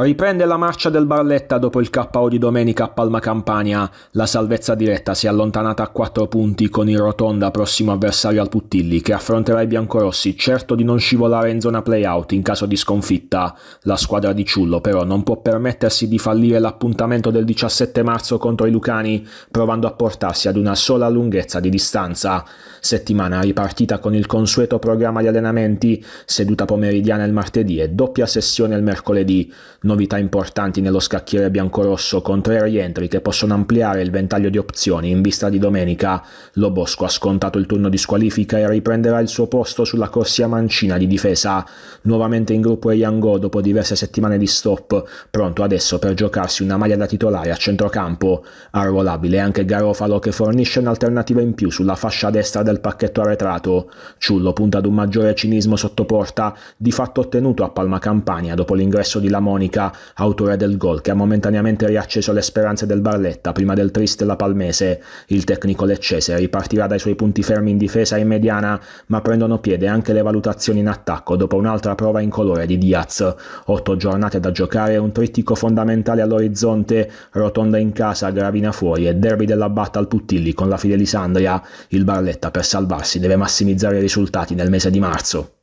Riprende la marcia del Barletta dopo il KO di domenica a Palma Campania. La salvezza diretta si è allontanata a 4 punti con il Rotonda prossimo avversario al Puttilli che affronterà i biancorossi certo di non scivolare in zona playout in caso di sconfitta. La squadra di Ciullo però non può permettersi di fallire l'appuntamento del 17 marzo contro i Lucani provando a portarsi ad una sola lunghezza di distanza. Settimana ripartita con il consueto programma di allenamenti, seduta pomeridiana il martedì e doppia sessione il mercoledì Novità importanti nello scacchiere biancorosso con tre rientri che possono ampliare il ventaglio di opzioni in vista di domenica. Lo Bosco ha scontato il turno di squalifica e riprenderà il suo posto sulla corsia mancina di difesa. Nuovamente in gruppo è Yango dopo diverse settimane di stop, pronto adesso per giocarsi una maglia da titolare a centrocampo. Arruolabile anche Garofalo che fornisce un'alternativa in più sulla fascia destra del pacchetto arretrato. Ciullo punta ad un maggiore cinismo sotto porta, di fatto ottenuto a Palma Campania dopo l'ingresso di Lamoni Monica, autore del gol, che ha momentaneamente riacceso le speranze del Barletta prima del triste La Palmese. Il tecnico leccese ripartirà dai suoi punti fermi in difesa e in mediana, ma prendono piede anche le valutazioni in attacco dopo un'altra prova in colore di Diaz. Otto giornate da giocare, un trittico fondamentale all'orizzonte, rotonda in casa, gravina fuori e derby della batta al Puttilli con la Fidelisandria. Il Barletta per salvarsi deve massimizzare i risultati nel mese di marzo.